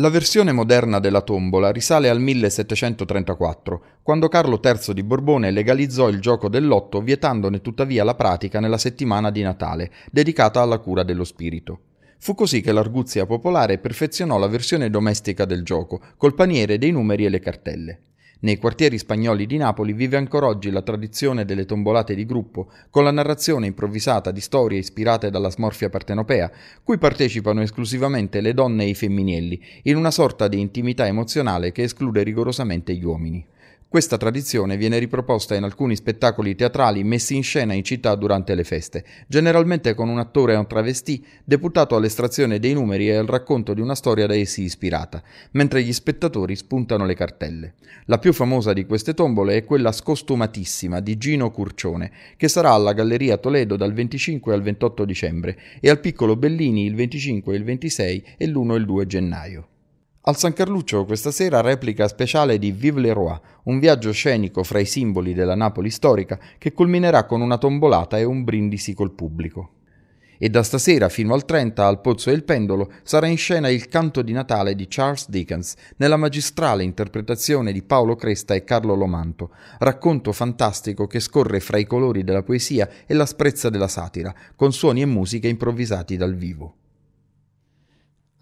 La versione moderna della tombola risale al 1734, quando Carlo III di Borbone legalizzò il gioco del lotto, vietandone tuttavia la pratica nella settimana di Natale, dedicata alla cura dello spirito. Fu così che l'arguzia popolare perfezionò la versione domestica del gioco, col paniere dei numeri e le cartelle. Nei quartieri spagnoli di Napoli vive ancora oggi la tradizione delle tombolate di gruppo, con la narrazione improvvisata di storie ispirate dalla smorfia partenopea, cui partecipano esclusivamente le donne e i femminelli, in una sorta di intimità emozionale che esclude rigorosamente gli uomini. Questa tradizione viene riproposta in alcuni spettacoli teatrali messi in scena in città durante le feste, generalmente con un attore o un travestì deputato all'estrazione dei numeri e al racconto di una storia da essi ispirata, mentre gli spettatori spuntano le cartelle. La più famosa di queste tombole è quella scostumatissima di Gino Curcione, che sarà alla Galleria Toledo dal 25 al 28 dicembre e al Piccolo Bellini il 25 e il 26 e l'1 e il 2 gennaio. Al San Carluccio questa sera replica speciale di Vive le Roi, un viaggio scenico fra i simboli della Napoli storica che culminerà con una tombolata e un brindisi col pubblico. E da stasera fino al 30 al Pozzo del Pendolo sarà in scena il canto di Natale di Charles Dickens nella magistrale interpretazione di Paolo Cresta e Carlo Lomanto, racconto fantastico che scorre fra i colori della poesia e l'asprezza della satira, con suoni e musiche improvvisati dal vivo.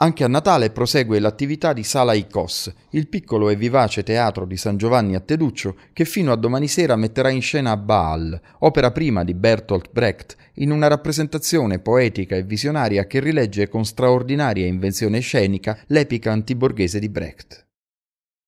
Anche a Natale prosegue l'attività di Sala Icos, il piccolo e vivace teatro di San Giovanni a Teduccio che fino a domani sera metterà in scena Baal, opera prima di Bertolt Brecht, in una rappresentazione poetica e visionaria che rilegge con straordinaria invenzione scenica l'epica antiborghese di Brecht.